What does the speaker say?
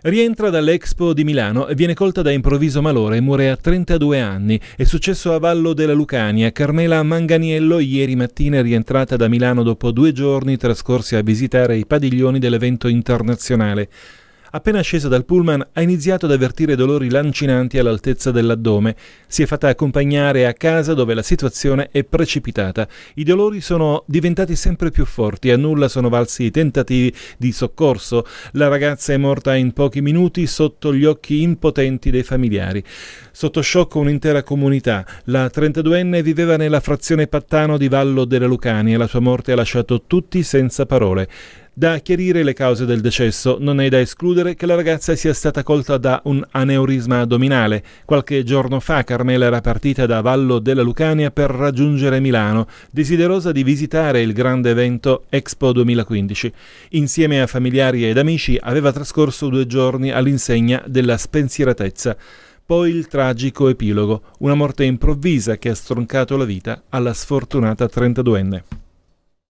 Rientra dall'Expo di Milano e viene colta da improvviso malore e muore a 32 anni. È successo a Vallo della Lucania. Carmela Manganiello ieri mattina rientrata da Milano dopo due giorni trascorsi a visitare i padiglioni dell'evento internazionale. Appena scesa dal pullman ha iniziato ad avvertire dolori lancinanti all'altezza dell'addome. Si è fatta accompagnare a casa dove la situazione è precipitata. I dolori sono diventati sempre più forti, a nulla sono valsi i tentativi di soccorso. La ragazza è morta in pochi minuti sotto gli occhi impotenti dei familiari. Sotto shock un'intera comunità. La 32enne viveva nella frazione Pattano di Vallo della Lucania e la sua morte ha lasciato tutti senza parole. Da chiarire le cause del decesso, non è da escludere che la ragazza sia stata colta da un aneurisma addominale. Qualche giorno fa Carmela era partita da Vallo della Lucania per raggiungere Milano, desiderosa di visitare il grande evento Expo 2015. Insieme a familiari ed amici aveva trascorso due giorni all'insegna della spensieratezza. Poi il tragico epilogo, una morte improvvisa che ha stroncato la vita alla sfortunata 32enne.